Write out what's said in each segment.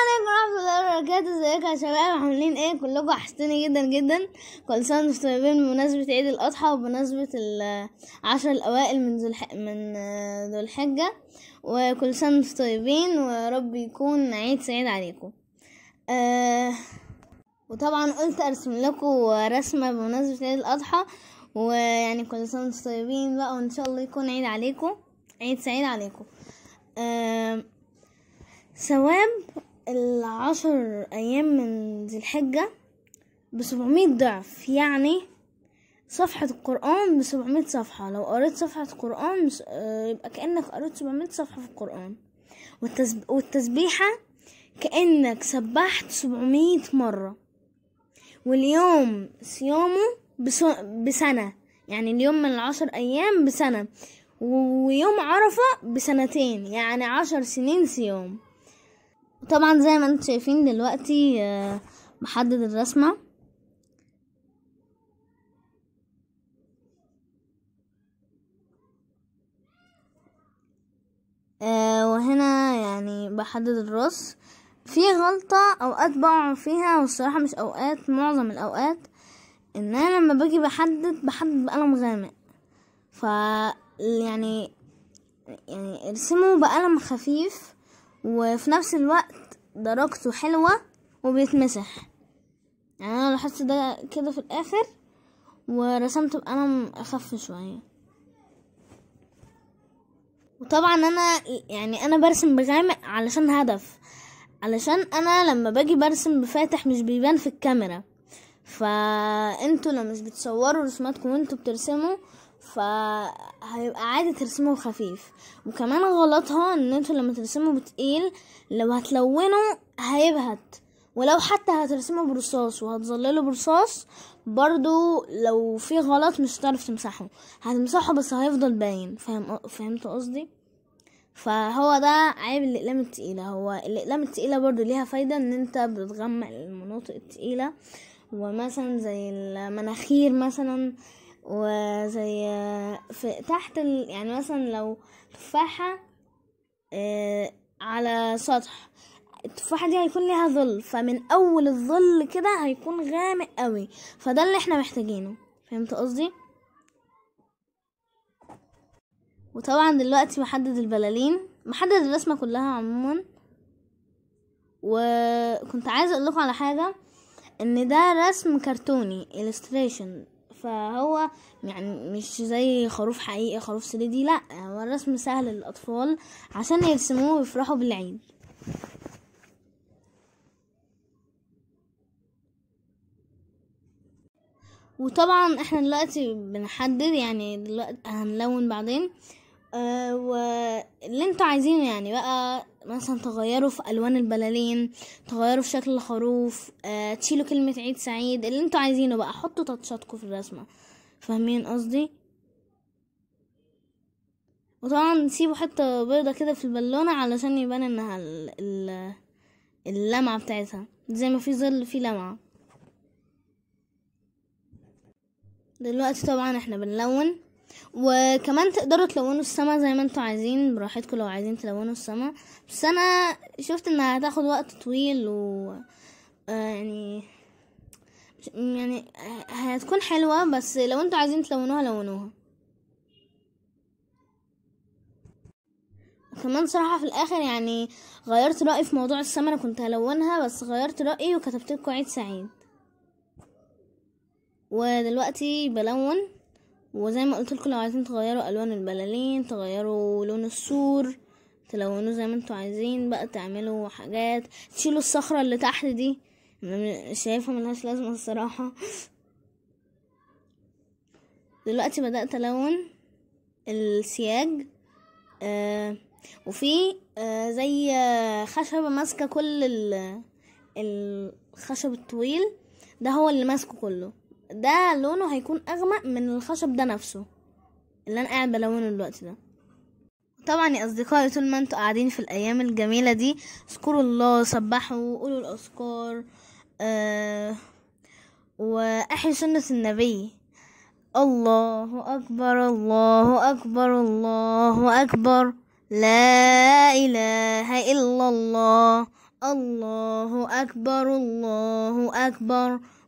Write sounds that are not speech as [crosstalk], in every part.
عليكم ورحمة الله وبركاته ازيكم يا شباب عاملين ايه كلكم وحشتوني جدا جدا كل سنة وانتم طيبين بمناسبة عيد الأضحى وبمناسبة العشر الأوائل من ذو الح... من ذو الحجة وكل سنة وانتم طيبين ورب يكون عيد سعيد عليكم آه... وطبعا قلت أرسم لكم رسمة بمناسبة عيد الأضحى ويعني كل سنة وانتم طيبين بقى وإن شاء الله يكون عيد عليكم عيد سعيد عليكم آه... ثواب العشر أيام من ذي الحجة بسبعمية ضعف يعني صفحة القرآن بسبعمية صفحة لو قريت صفحة قرآن آه، يبقى كأنك قريت سبعمية صفحة في القرآن والتسبيحة كأنك سبحت سبعمية مرة واليوم صيامه بسنة يعني اليوم من العشر أيام بسنة ويوم عرفة بسنتين يعني عشر سنين صيام طبعا زي ما انتم شايفين دلوقتي آه، محدد الرسمة آه، وهنا يعني بحدد الراس في غلطة اوقات بقع فيها والصراحة مش اوقات معظم الاوقات ان انا لما باجي بحدد بحدد بقلم غامق ف يعني يعني ارسمه بقلم خفيف وفي نفس الوقت درجته حلوة وبيتمسح يعني أنا لاحظت ده كده في الآخر ورسمته بقلم أخف شوية وطبعا أنا يعني أنا برسم بغامق علشان هدف علشان أنا لما باجي برسم بفاتح مش بيبان في الكاميرا فانتوا لما مش بتصوروا رسوماتكم وانتوا بترسموا فهيبقى عادي ترسمه خفيف وكمان غلطها ان انتوا لما ترسموا بتقيل لو هتلونه هيبهت ولو حتى هترسمه برصاص وهتظلله برصاص برضو لو في غلط مش هتعرف تمسحه هتمسحه بس هيفضل باين فهم فهمت قصدي فهو ده عيب الاقلام التقيله هو الاقلام التقيله برضو ليها فايده ان انت بتغمق المناطق التقيله ومثلا زي المناخير مثلا وزي في تحت ال... يعني مثلا لو تفاحة آه، على سطح التفاحة دي هيكون ليها ظل فمن أول الظل كده هيكون غامق قوي فده اللي احنا محتاجينه فهمت قصدي؟ وطبعا دلوقتي محدد البلالين محدد الرسمة كلها عموما وكنت عايزة اقولكوا على حاجة ان ده رسم كرتوني illustration فهو يعني مش زي خروف حقيقي خروف 3 دي لا هو الرسم سهل للاطفال عشان يرسموه ويفرحوا بالعيد وطبعا احنا دلوقتي بنحدد يعني دلوقتي هنلون بعدين آه، واللي انتوا عايزينه يعني بقى مثلا تغيروا في الوان البلالين تغيروا في شكل الخروف أه تشيلوا كلمه عيد سعيد اللي انتوا عايزينه بقى حطوا تاتشاتكم في الرسمه فاهمين قصدي وطبعا سيبوا حته بيضه كده في البالونه علشان يبان انها ال ال اللمعه بتاعتها زي ما في ظل في لمعه دلوقتي طبعا احنا بنلون وكمان تقدروا تلونوا السما زي ما انتوا عايزين براحتكم لو عايزين تلونوا السما بس انا شفت انها هتاخد وقت طويل و آه، يعني يعني آه، هتكون حلوه بس لو انتوا عايزين تلونوها لونوها وكمان صراحه في الاخر يعني غيرت رايي في موضوع السما انا كنت هلونها بس غيرت رايي وكتبت لكم عيد سعيد ودلوقتي بلون وزي ما قلت لكم لو عايزين تغيروا الوان البلالين تغيروا لون السور تلونوه زي ما انتوا عايزين بقى تعملوا حاجات تشيلوا الصخرة اللي تحت دي شايفها ملهاش لازمة الصراحة دلوقتي بدأت ألون السياج آه وفي آه زي آه، خشبة ماسكة كل الخشب الطويل ده هو اللي ماسكه كله ده لونه هيكون اغمق من الخشب ده نفسه اللي انا قاعد بلونه دلوقتي ده طبعا يا اصدقائي طول ما انتوا قاعدين في الايام الجميله دي اذكروا الله سبحوا وقولوا الاذكار آه واحيوا سنه النبي الله اكبر الله اكبر الله اكبر لا اله الا الله الله اكبر الله اكبر, الله أكبر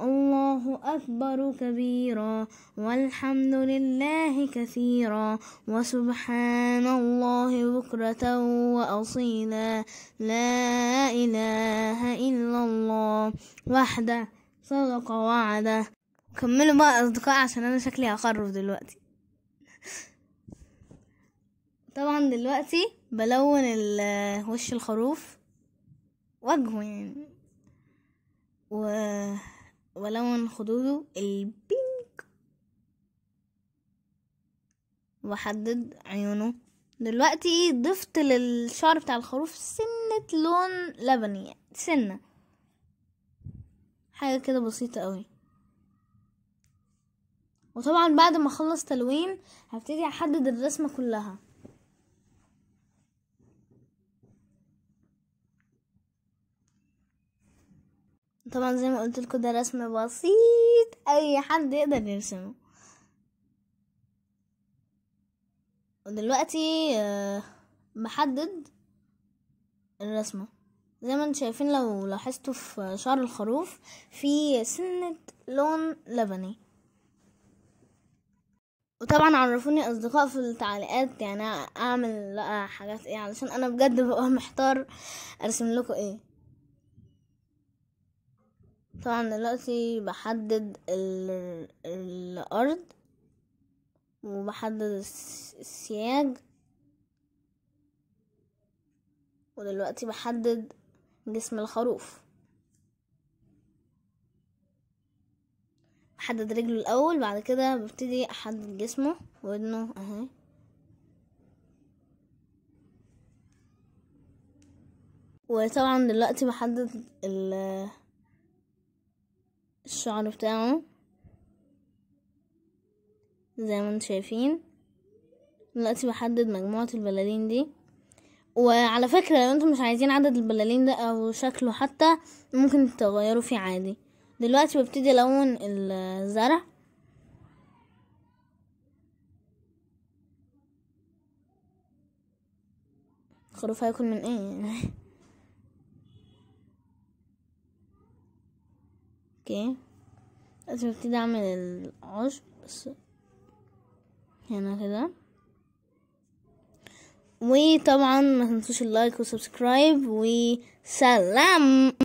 الله أكبر كبيرا والحمد لله كثيرا وسبحان الله بكرة وأصيلا لا إله إلا الله وحده صدق وعده كملوا بقى أصدقاء عشان أنا شكلي هخرف دلوقتي طبعا دلوقتي بلون وش الخروف وجهه يعني و ولون خدوده البينك وحدد عيونه دلوقتي ضفت للشعر بتاع الخروف سنة لون لبني سنة حاجة كده بسيطة قوي وطبعا بعد ما اخلص تلوين هبتدي احدد الرسمة كلها طبعا زي ما قلت لكم ده رسم بسيط اي حد يقدر يرسمه ودلوقتي آه، بحدد الرسمة زي ما انتم شايفين لو لاحظتوا في شعر الخروف في سنة لون لبني وطبعا عرفوني اصدقاء في التعليقات يعني اعمل حاجات ايه علشان انا بجد ببقى محتار ارسم لكم ايه طبعا دلوقتي بحدد ال... الارض وبحدد السياج ودلوقتي بحدد جسم الخروف بحدد رجله الاول بعد كده ببتدي احدد جسمه ودنه اهي وطبعا دلوقتي بحدد ال الشعر بتاعه زي ما انتم شايفين دلوقتي بحدد مجموعة البلالين دي وعلى فكرة لو انتم مش عايزين عدد البلالين ده او شكله حتى ممكن تغيروا فيه عادي دلوقتي ببتدي الون الزرع الخروف هياكل من ايه [laughs] اوكي لازم ابتدي اعمل العشب بس هنا كده وطبعا ما تنسوش اللايك وسبسكرايب وسلام